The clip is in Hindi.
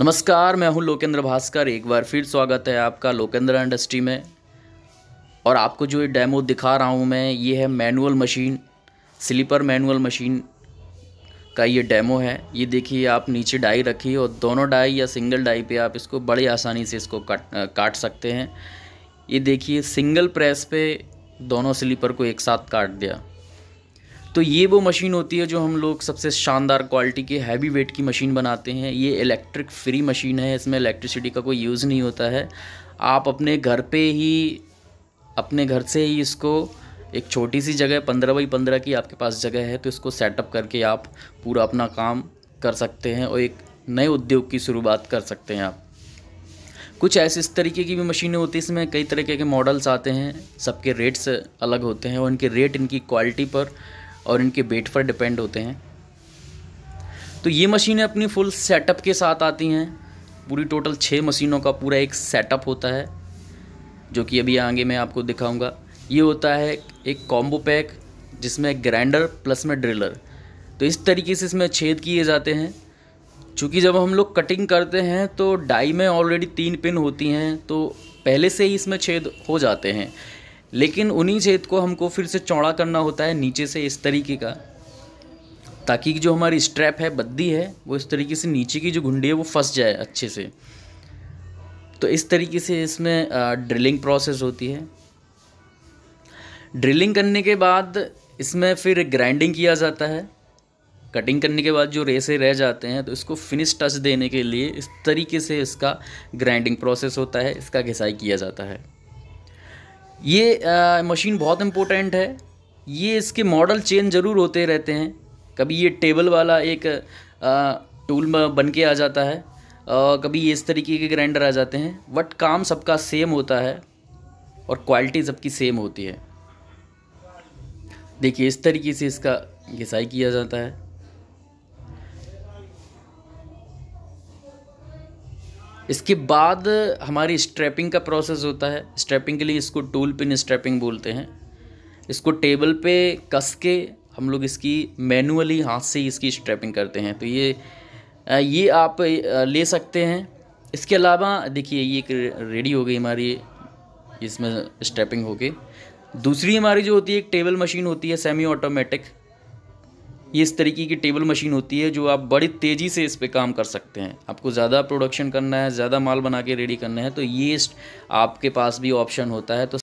नमस्कार मैं हूं लोकेंद्र भास्कर एक बार फिर स्वागत है आपका लोकेंद्र इंडस्ट्री में और आपको जो ये डेमो दिखा रहा हूं मैं ये है manual machine sleeper manual machine का ये डेमो है ये देखिए आप नीचे डाई रखी और दोनों डाई या सिंगल डाई पे आप इसको बड़ी आसानी से इसको काट काट सकते हैं ये देखिए सिंगल प्रेस पे दोनों स्लीपर को एक साथ काट दिया तो ये वो मशीन होती है जो हम लोग सबसे शानदार क्वालिटी की हैवी वेट की मशीन बनाते हैं ये इलेक्ट्रिक फ्री मशीन है इसमें इलेक्ट्रिसिटी का कोई यूज़ नहीं होता है आप अपने घर पे ही अपने घर से ही इसको एक छोटी सी जगह पंद्रह बाई पंद्रह की आपके पास जगह है तो इसको सेटअप करके आप पूरा अपना काम कर सकते हैं और एक नए उद्योग की शुरुआत कर सकते हैं आप कुछ ऐसे इस तरीके की भी मशीनें होती हैं इसमें कई तरीके के मॉडल्स आते हैं सबके रेट्स अलग होते हैं और इनके रेट इनकी क्वालिटी पर और इनके वेट पर डिपेंड होते हैं तो ये मशीनें अपनी फुल सेटअप के साथ आती हैं पूरी टोटल छः मशीनों का पूरा एक सेटअप होता है जो कि अभी आगे मैं आपको दिखाऊंगा ये होता है एक कॉम्बो पैक जिसमें ग्राइंडर प्लस में ड्रिलर तो इस तरीके से इसमें छेद किए जाते हैं चूँकि जब हम लोग कटिंग करते हैं तो डाई में ऑलरेडी तीन पिन होती हैं तो पहले से ही इसमें छेद हो जाते हैं लेकिन उन्हीं छेद को हमको फिर से चौड़ा करना होता है नीचे से इस तरीके का ताकि जो हमारी स्ट्रैप है बद्दी है वो इस तरीके से नीचे की जो घुंडी है वो फंस जाए अच्छे से तो इस तरीके से इसमें ड्रिलिंग प्रोसेस होती है ड्रिलिंग करने के बाद इसमें फिर ग्राइंडिंग किया जाता है कटिंग करने के बाद जो रेसे रह जाते हैं तो इसको फिनिश टच देने के लिए इस तरीके से इसका ग्राइंडिंग प्रोसेस होता है इसका घिसाई किया जाता है ये मशीन बहुत इम्पोर्टेंट है ये इसके मॉडल चेंज ज़रूर होते रहते हैं कभी ये टेबल वाला एक आ, टूल बन के आ जाता है आ, कभी इस तरीके के ग्राइंडर आ जाते हैं बट काम सबका सेम होता है और क्वालिटी सबकी सेम होती है देखिए इस तरीके से इसका घिसाई किया जाता है इसके बाद हमारी स्ट्रैपिंग का प्रोसेस होता है स्ट्रैपिंग के लिए इसको टूल पिन स्ट्रैपिंग बोलते हैं इसको टेबल पे कस के हम लोग इसकी मैनुअली हाथ से ही इसकी स्ट्रैपिंग करते हैं तो ये ये आप ले सकते हैं इसके अलावा देखिए ये एक रेडी हो गई हमारी इसमें स्ट्रैपिंग हो गई दूसरी हमारी जो होती है एक टेबल मशीन होती है सेमी ऑटोमेटिक ये इस तरीके की टेबल मशीन होती है जो आप बड़ी तेज़ी से इस पर काम कर सकते हैं आपको ज़्यादा प्रोडक्शन करना है ज़्यादा माल बना के रेडी करना है तो ये आपके पास भी ऑप्शन होता है तो